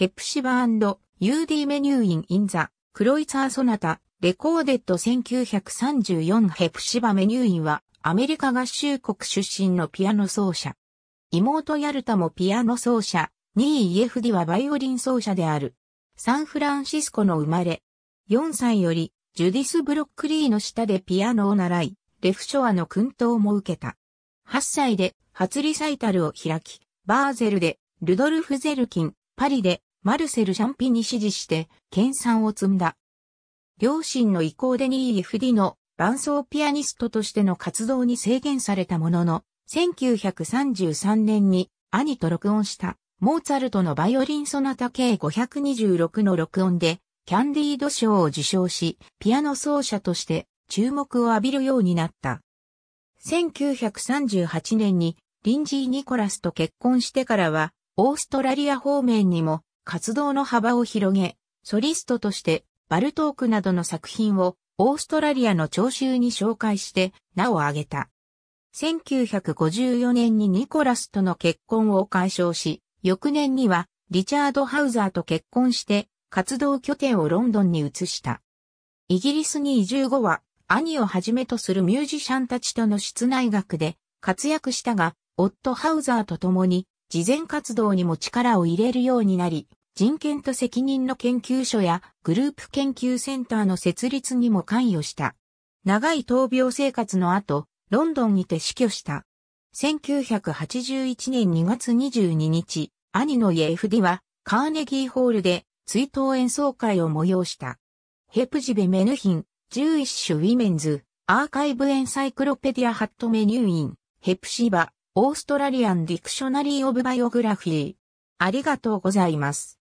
ヘプシバ &UD メニューイン・イン・ザ・クロイツァー・ソナタ、レコーデッド1934ヘプシバメニューインはアメリカ合衆国出身のピアノ奏者。妹ヤルタもピアノ奏者、ニー・イエフディはバイオリン奏者である。サンフランシスコの生まれ。4歳よりジュディス・ブロックリーの下でピアノを習い、レフショアの訓導も受けた。8歳で初リサイタルを開き、バーゼルで、ルドルフ・ゼルキン、パリで、マルセル・シャンピに指示して、研鑽を積んだ。両親の意向で 2EFD の伴奏ピアニストとしての活動に制限されたものの、1933年に兄と録音したモーツァルトのバイオリンソナタ計526の録音でキャンディード賞を受賞し、ピアノ奏者として注目を浴びるようになった。1938年にリンジー・ニコラスと結婚してからは、オーストラリア方面にも活動の幅を広げ、ソリストとしてバルトークなどの作品をオーストラリアの聴衆に紹介して名を挙げた。1954年にニコラスとの結婚を解消し、翌年にはリチャード・ハウザーと結婚して活動拠点をロンドンに移した。イギリスに移住後は兄をはじめとするミュージシャンたちとの室内楽で活躍したが、夫ハウザーと共に事前活動にも力を入れるようになり、人権と責任の研究所やグループ研究センターの設立にも関与した。長い闘病生活の後、ロンドンにて死去した。1981年2月22日、兄のイエフディはカーネギーホールで追悼演奏会を催した。ヘプジベメヌヒン、ジューイッシュウィメンズ、アーカイブエンサイクロペディアハットメニューイン、ヘプシバ、オーストラリアンディクショナリーオブバイオグラフィー。ありがとうございます。